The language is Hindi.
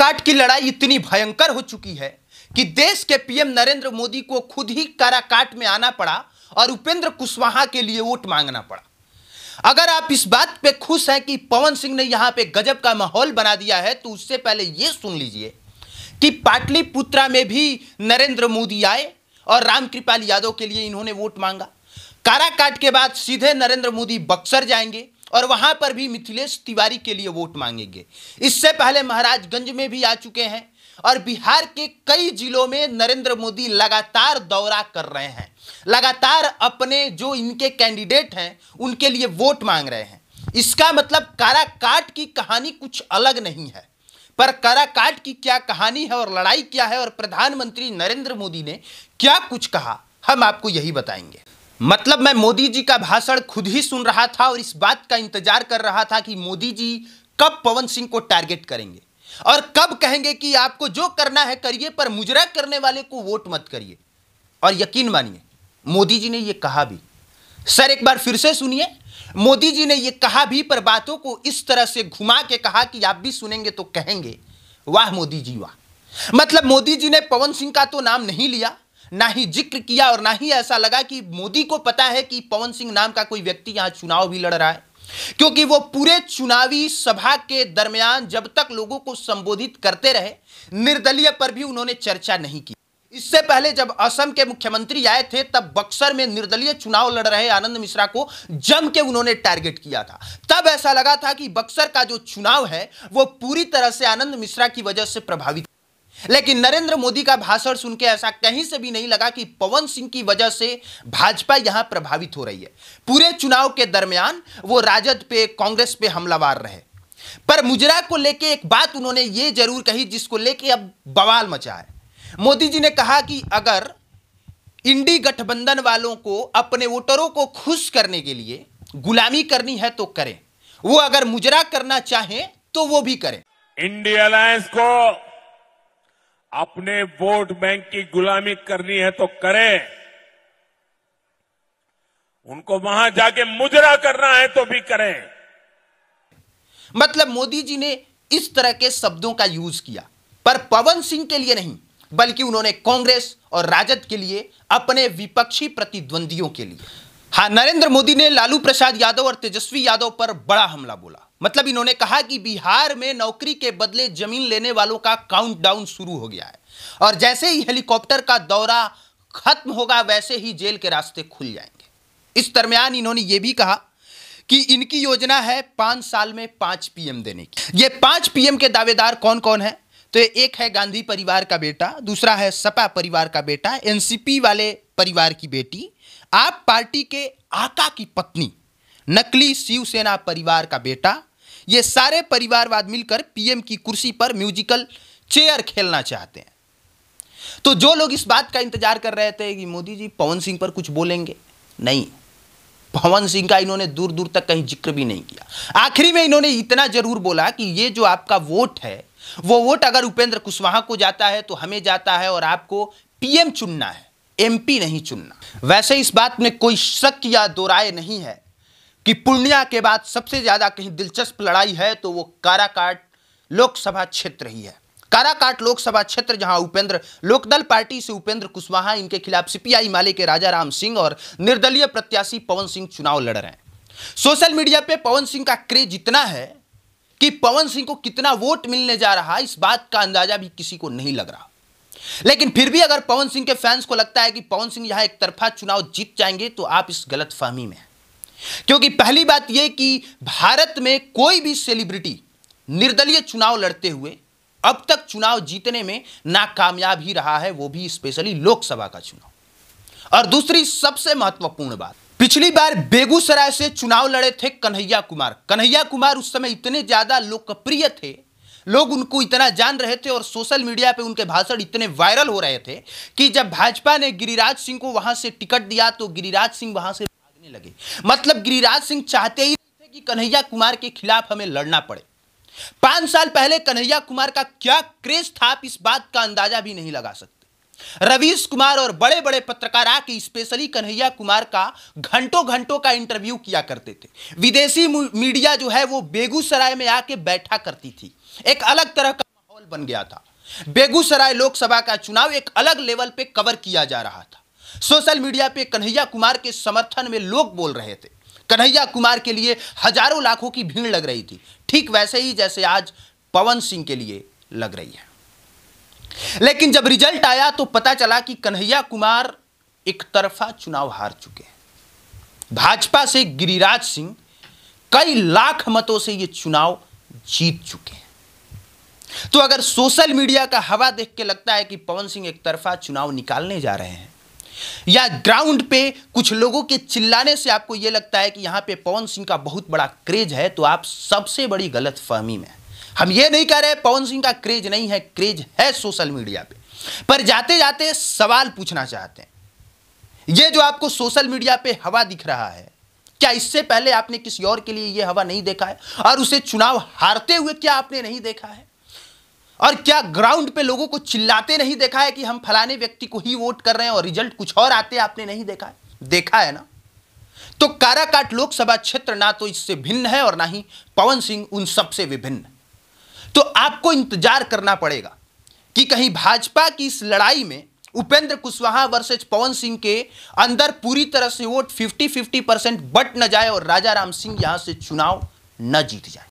काट की लड़ाई इतनी भयंकर हो चुकी है कि देश के पीएम नरेंद्र मोदी को खुद ही काराकाट में आना पड़ा और उपेंद्र कुशवाहा के लिए वोट मांगना पड़ा अगर आप इस बात पे खुश हैं कि पवन सिंह ने यहां पे गजब का माहौल बना दिया है तो उससे पहले यह सुन लीजिए कि पाटलिपुत्रा में भी नरेंद्र मोदी आए और रामकृपाल यादव के लिए इन्होंने वोट मांगा काराकाट के बाद सीधे नरेंद्र मोदी बक्सर जाएंगे और वहां पर भी मिथिलेश तिवारी के लिए वोट मांगेंगे इससे पहले महाराजगंज में भी आ चुके हैं और बिहार के कई जिलों में नरेंद्र मोदी लगातार दौरा कर रहे हैं लगातार अपने जो इनके कैंडिडेट हैं उनके लिए वोट मांग रहे हैं इसका मतलब काराकाट की कहानी कुछ अलग नहीं है पर काराकाट की क्या कहानी है और लड़ाई क्या है और प्रधानमंत्री नरेंद्र मोदी ने क्या कुछ कहा हम आपको यही बताएंगे मतलब मैं मोदी जी का भाषण खुद ही सुन रहा था और इस बात का इंतजार कर रहा था कि मोदी जी कब पवन सिंह को टारगेट करेंगे और कब कहेंगे कि आपको जो करना है करिए पर मुजरा करने वाले को वोट मत करिए और यकीन मानिए मोदी जी ने यह कहा भी सर एक बार फिर से सुनिए मोदी जी ने यह कहा भी पर बातों को इस तरह से घुमा के कहा कि आप भी सुनेंगे तो कहेंगे वाह मोदी जी वाह मतलब मोदी जी ने पवन सिंह का तो नाम नहीं लिया ना ही जिक्र किया और ना ही ऐसा लगा कि मोदी को पता है कि पवन सिंह नाम का कोई व्यक्ति यहां चुनाव भी लड़ रहा है क्योंकि वो पूरे चुनावी सभा के दरमियान जब तक लोगों को संबोधित करते रहे निर्दलीय पर भी उन्होंने चर्चा नहीं की इससे पहले जब असम के मुख्यमंत्री आए थे तब बक्सर में निर्दलीय चुनाव लड़ रहे आनंद मिश्रा को जम के उन्होंने टारगेट किया था तब ऐसा लगा था कि बक्सर का जो चुनाव है वो पूरी तरह से आनंद मिश्रा की वजह से प्रभावित लेकिन नरेंद्र मोदी का भाषण सुन के ऐसा कहीं से भी नहीं लगा कि पवन सिंह की वजह से भाजपा यहां प्रभावित हो रही है पूरे चुनाव के दरमियान वो राजद पे कांग्रेस पे हमलावार रहे पर मुजरा को लेके एक बात उन्होंने ये जरूर कही जिसको लेके अब बवाल मचा है मोदी जी ने कहा कि अगर इंडी गठबंधन वालों को अपने वोटरों को खुश करने के लिए गुलामी करनी है तो करें वो अगर मुजरा करना चाहें तो वो भी करें इंडिया अलायंस को अपने वोट बैंक की गुलामी करनी है तो करें उनको वहां जाके मुजरा करना है तो भी करें मतलब मोदी जी ने इस तरह के शब्दों का यूज किया पर पवन सिंह के लिए नहीं बल्कि उन्होंने कांग्रेस और राजद के लिए अपने विपक्षी प्रतिद्वंदियों के लिए हाँ नरेंद्र मोदी ने लालू प्रसाद यादव और तेजस्वी यादव पर बड़ा हमला बोला मतलब इन्होंने कहा कि बिहार में नौकरी के बदले जमीन लेने वालों का काउंटडाउन शुरू हो गया है और जैसे ही हेलीकॉप्टर का दौरा खत्म होगा वैसे ही जेल के रास्ते खुल जाएंगे इस दरमियान इन्होंने ये भी कहा कि इनकी योजना है पांच साल में पांच पीएम देने की ये पांच पीएम के दावेदार कौन कौन है तो एक है गांधी परिवार का बेटा दूसरा है सपा परिवार का बेटा एनसीपी वाले परिवार की बेटी आप पार्टी के आका की पत्नी नकली शिवसेना परिवार का बेटा ये सारे परिवारवाद मिलकर पीएम की कुर्सी पर म्यूजिकल चेयर खेलना चाहते हैं तो जो लोग इस बात का इंतजार कर रहे थे कि मोदी जी पवन सिंह पर कुछ बोलेंगे नहीं पवन सिंह का इन्होंने दूर दूर तक कहीं जिक्र भी नहीं किया आखिरी में इन्होंने इतना जरूर बोला कि ये जो आपका वोट है वो वोट अगर उपेंद्र कुशवाहा को जाता है तो हमें जाता है और आपको पीएम चुनना है एमपी नहीं चुनना वैसे इस बात में कोई शक या दो नहीं है कि पूर्णिया के बाद सबसे ज़्यादा कहीं दिलचस्प लड़ाई है तो वो काराकाट लोकसभा क्षेत्र ही है काराकाट लोकसभा क्षेत्र जहां उपेंद्र लोकदल पार्टी से उपेंद्र कुशवाहा इनके खिलाफ सीपीआई माले के राजा राम सिंह और निर्दलीय प्रत्याशी पवन सिंह चुनाव लड़ रहे हैं सोशल मीडिया पे पवन सिंह का क्रेज इतना है कि पवन सिंह को कितना वोट मिलने जा रहा है इस बात का अंदाजा भी किसी को नहीं लग रहा लेकिन फिर भी अगर पवन सिंह के फैंस को लगता है कि पवन सिंह यहां एक तरफा चुनाव जीत जाएंगे तो आप इस गलत फहमी में क्योंकि पहली बात यह कि भारत में कोई भी सेलिब्रिटी निर्दलीय चुनाव लड़ते हुए अब तक चुनाव जीतने में नाकामयाब ही रहा है वो भी स्पेशली लोकसभा का चुनाव और दूसरी सबसे महत्वपूर्ण बात पिछली बार बेगूसराय से चुनाव लड़े थे कन्हैया कुमार कन्हैया कुमार उस समय इतने ज्यादा लोकप्रिय थे लोग उनको इतना जान रहे थे और सोशल मीडिया पे उनके भाषण इतने वायरल हो रहे थे कि जब भाजपा ने गिरिराज सिंह को वहां से टिकट दिया तो गिरिराज सिंह वहां से भागने लगे मतलब गिरिराज सिंह चाहते ही थे कि कन्हैया कुमार के खिलाफ हमें लड़ना पड़े पांच साल पहले कन्हैया कुमार का क्या क्रेज था आप इस बात का अंदाजा भी नहीं लगा सकते रवीश कुमार और बड़े बड़े पत्रकार आके स्पेशली कन्हैया कुमार का घंटों घंटों का इंटरव्यू किया करते थे विदेशी मीडिया जो है वो बेगूसराय में आके बैठा करती थी एक अलग तरह का माहौल बन गया था बेगूसराय लोकसभा का चुनाव एक अलग लेवल पे कवर किया जा रहा था सोशल मीडिया पे कन्हैया कुमार के समर्थन में लोग बोल रहे थे कन्हैया कुमार के लिए हजारों लाखों की भीड़ लग रही थी ठीक वैसे ही जैसे आज पवन सिंह के लिए लग रही है लेकिन जब रिजल्ट आया तो पता चला कि कन्हैया कुमार एक तरफा चुनाव हार चुके हैं भाजपा से गिरिराज सिंह कई लाख मतों से ये चुनाव जीत चुके हैं तो अगर सोशल मीडिया का हवा देख के लगता है कि पवन सिंह एक तरफा चुनाव निकालने जा रहे हैं या ग्राउंड पे कुछ लोगों के चिल्लाने से आपको यह लगता है कि यहां पे पवन सिंह का बहुत बड़ा क्रेज है तो आप सबसे बड़ी गलत फहमी में हम ये नहीं कह रहे पवन सिंह का क्रेज नहीं है क्रेज है सोशल मीडिया पे पर जाते जाते सवाल पूछना चाहते हैं ये जो आपको सोशल मीडिया पे हवा दिख रहा है क्या इससे पहले आपने किसी और के लिए यह हवा नहीं देखा है और उसे चुनाव हारते हुए क्या आपने नहीं देखा है और क्या ग्राउंड पे लोगों को चिल्लाते नहीं देखा है कि हम फलाने व्यक्ति को ही वोट कर रहे हैं और रिजल्ट कुछ और आते आपने नहीं देखा है देखा है ना तो काराकाट लोकसभा क्षेत्र ना तो इससे भिन्न है और ना ही पवन सिंह उन सबसे विभिन्न तो आपको इंतजार करना पड़ेगा कि कहीं भाजपा की इस लड़ाई में उपेंद्र कुशवाहा वर्सेज पवन सिंह के अंदर पूरी तरह से वोट 50-50 परसेंट बट न जाए और राजा राम सिंह यहां से चुनाव न जीत जाए